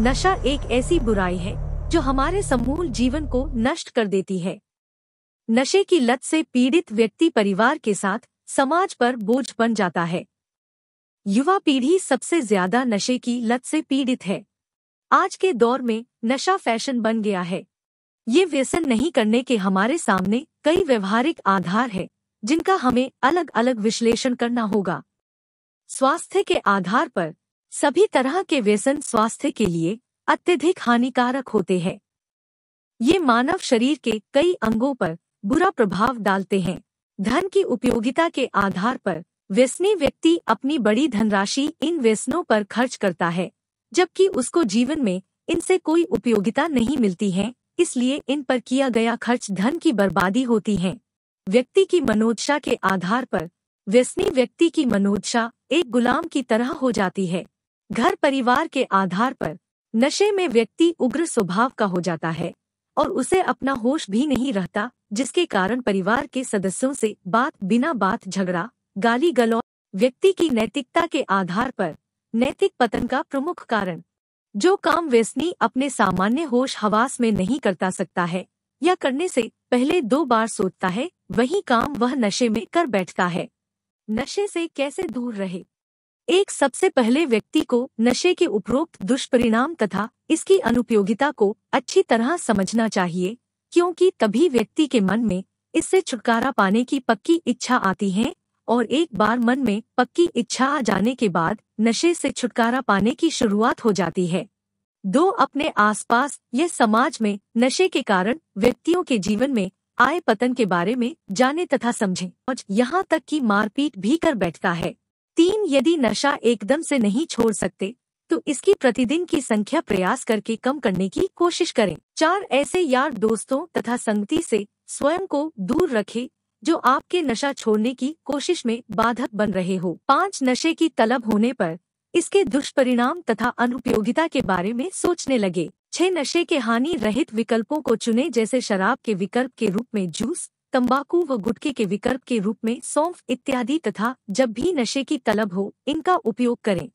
नशा एक ऐसी बुराई है जो हमारे समूल जीवन को नष्ट कर देती है नशे की लत से पीड़ित व्यक्ति परिवार के साथ समाज पर बोझ बन जाता है युवा पीढ़ी सबसे ज्यादा नशे की लत से पीड़ित है आज के दौर में नशा फैशन बन गया है ये व्यसन नहीं करने के हमारे सामने कई व्यवहारिक आधार है जिनका हमें अलग अलग विश्लेषण करना होगा स्वास्थ्य के आधार पर सभी तरह के व्यसन स्वास्थ्य के लिए अत्यधिक हानिकारक होते हैं ये मानव शरीर के कई अंगों पर बुरा प्रभाव डालते हैं धन की उपयोगिता के आधार पर व्यसनी व्यक्ति अपनी बड़ी धनराशि इन व्यसनों पर खर्च करता है जबकि उसको जीवन में इनसे कोई उपयोगिता नहीं मिलती है इसलिए इन पर किया गया खर्च धन की बर्बादी होती है व्यक्ति की मनोदशा के आधार पर व्यसनी व्यक्ति की मनोदशा एक गुलाम की तरह हो जाती है घर परिवार के आधार पर नशे में व्यक्ति उग्र स्वभाव का हो जाता है और उसे अपना होश भी नहीं रहता जिसके कारण परिवार के सदस्यों से बात बिना बात झगड़ा गाली गलौज व्यक्ति की नैतिकता के आधार पर नैतिक पतन का प्रमुख कारण जो काम व्यसनी अपने सामान्य होश हवास में नहीं करता सकता है या करने से पहले दो बार सोचता है वही काम वह नशे में कर बैठता है नशे से कैसे दूर रहे एक सबसे पहले व्यक्ति को नशे के उपरोक्त दुष्परिणाम तथा इसकी अनुपयोगिता को अच्छी तरह समझना चाहिए क्योंकि तभी व्यक्ति के मन में इससे छुटकारा पाने की पक्की इच्छा आती है और एक बार मन में पक्की इच्छा आ जाने के बाद नशे से छुटकारा पाने की शुरुआत हो जाती है दो अपने आसपास या समाज में नशे के कारण व्यक्तियों के जीवन में आए पतन के बारे में जाने तथा समझें और यहाँ तक कि मारपीट भी कर बैठता है तीन यदि नशा एकदम से नहीं छोड़ सकते तो इसकी प्रतिदिन की संख्या प्रयास करके कम करने की कोशिश करें चार ऐसे यार दोस्तों तथा संगति से स्वयं को दूर रखें जो आपके नशा छोड़ने की कोशिश में बाधक बन रहे हो पाँच नशे की तलब होने पर इसके दुष्परिणाम तथा अनुपयोगिता के बारे में सोचने लगे छह नशे के हानि रहित विकल्पों को चुने जैसे शराब के विकल्प के रूप में जूस तंबाकू व गुटके के विकल्प के रूप में सौंफ इत्यादि तथा जब भी नशे की तलब हो इनका उपयोग करें